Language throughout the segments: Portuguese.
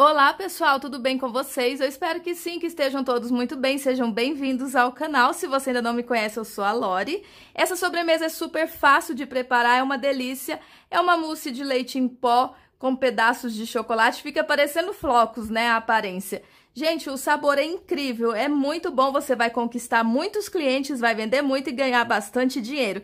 Olá pessoal, tudo bem com vocês? Eu espero que sim, que estejam todos muito bem, sejam bem-vindos ao canal. Se você ainda não me conhece, eu sou a Lori. Essa sobremesa é super fácil de preparar, é uma delícia. É uma mousse de leite em pó com pedaços de chocolate, fica parecendo flocos, né, a aparência. Gente, o sabor é incrível, é muito bom, você vai conquistar muitos clientes, vai vender muito e ganhar bastante dinheiro.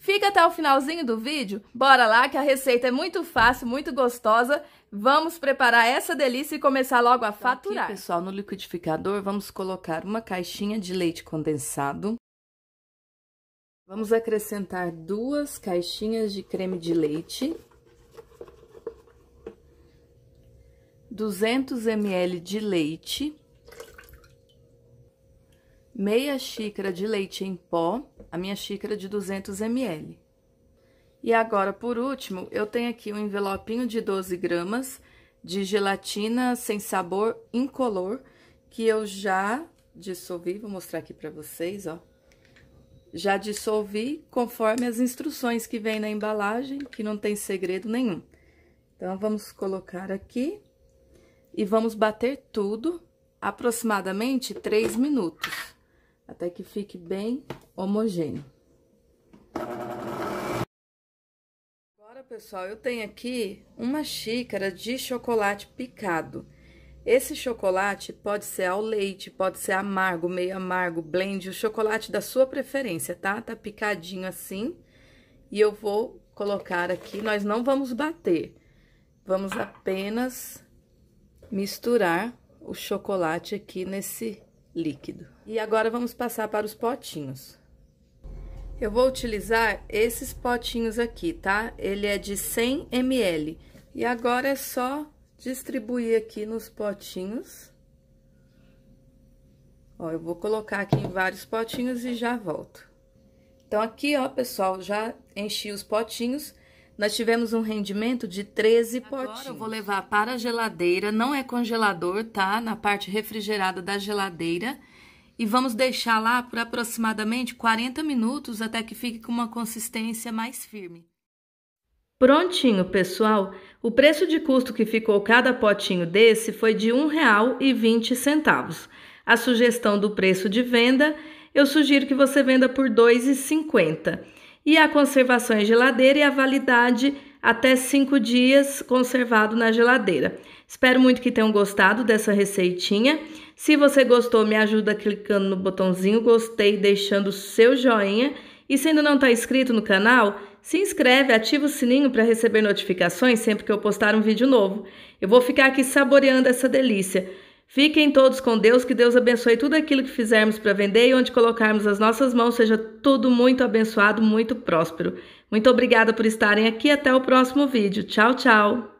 Fica até o finalzinho do vídeo, bora lá que a receita é muito fácil, muito gostosa. Vamos preparar essa delícia e começar logo a tá faturar. Aqui, pessoal, no liquidificador vamos colocar uma caixinha de leite condensado. Vamos acrescentar duas caixinhas de creme de leite. 200 ml de leite. Meia xícara de leite em pó a minha xícara de 200 ml. E agora, por último, eu tenho aqui um envelopinho de 12 gramas de gelatina sem sabor incolor, que eu já dissolvi, vou mostrar aqui para vocês, ó. Já dissolvi conforme as instruções que vem na embalagem, que não tem segredo nenhum. Então, vamos colocar aqui e vamos bater tudo aproximadamente 3 minutos, até que fique bem homogêneo. Agora, pessoal, eu tenho aqui uma xícara de chocolate picado. Esse chocolate pode ser ao leite, pode ser amargo, meio amargo, blend, o chocolate da sua preferência, tá? Tá picadinho assim. E eu vou colocar aqui, nós não vamos bater. Vamos apenas misturar o chocolate aqui nesse líquido. E agora vamos passar para os potinhos. Eu vou utilizar esses potinhos aqui, tá? Ele é de 100 ml. E agora é só distribuir aqui nos potinhos. Ó, eu vou colocar aqui em vários potinhos e já volto. Então, aqui, ó, pessoal, já enchi os potinhos. Nós tivemos um rendimento de 13 Agora potinhos. eu vou levar para a geladeira, não é congelador, tá? Na parte refrigerada da geladeira e vamos deixar lá por aproximadamente 40 minutos até que fique com uma consistência mais firme. Prontinho, pessoal! O preço de custo que ficou cada potinho desse foi de R$ 1,20. A sugestão do preço de venda, eu sugiro que você venda por R$ 2,50. E a conservação em geladeira e a validade até 5 dias conservado na geladeira. Espero muito que tenham gostado dessa receitinha. Se você gostou, me ajuda clicando no botãozinho gostei, deixando o seu joinha. E se ainda não está inscrito no canal, se inscreve, ativa o sininho para receber notificações sempre que eu postar um vídeo novo. Eu vou ficar aqui saboreando essa delícia. Fiquem todos com Deus, que Deus abençoe tudo aquilo que fizermos para vender e onde colocarmos as nossas mãos, seja tudo muito abençoado, muito próspero. Muito obrigada por estarem aqui, até o próximo vídeo. Tchau, tchau!